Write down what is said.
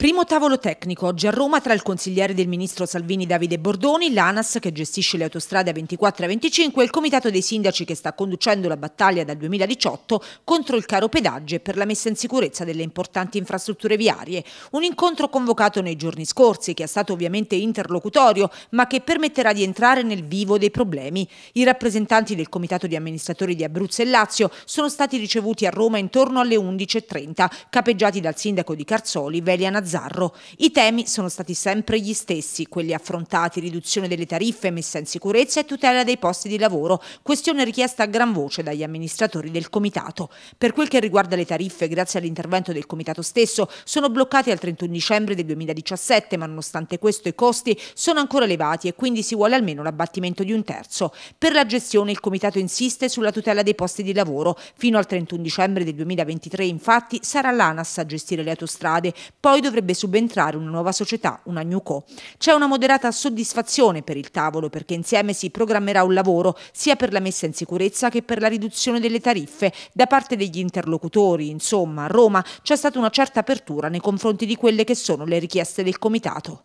Primo tavolo tecnico oggi a Roma tra il consigliere del ministro Salvini Davide Bordoni, l'ANAS che gestisce le autostrade 24 e 25 e il comitato dei sindaci che sta conducendo la battaglia dal 2018 contro il caro pedaggio e per la messa in sicurezza delle importanti infrastrutture viarie. Un incontro convocato nei giorni scorsi che è stato ovviamente interlocutorio ma che permetterà di entrare nel vivo dei problemi. I rappresentanti del comitato di amministratori di Abruzzo e Lazio sono stati ricevuti a Roma intorno alle 11.30, capeggiati dal sindaco di Carzoli, Velia Nazareno Azzarro. I temi sono stati sempre gli stessi, quelli affrontati, riduzione delle tariffe, messa in sicurezza e tutela dei posti di lavoro, questione richiesta a gran voce dagli amministratori del Comitato. Per quel che riguarda le tariffe, grazie all'intervento del Comitato stesso, sono bloccate al 31 dicembre del 2017, ma nonostante questo i costi sono ancora elevati e quindi si vuole almeno l'abbattimento di un terzo. Per la gestione il Comitato insiste sulla tutela dei posti di lavoro. Fino al 31 dicembre del 2023 infatti sarà l'ANAS a gestire le autostrade, poi dovrà dovrebbe subentrare una nuova società, una New Co. C'è una moderata soddisfazione per il tavolo perché insieme si programmerà un lavoro sia per la messa in sicurezza che per la riduzione delle tariffe da parte degli interlocutori. Insomma, a Roma c'è stata una certa apertura nei confronti di quelle che sono le richieste del Comitato.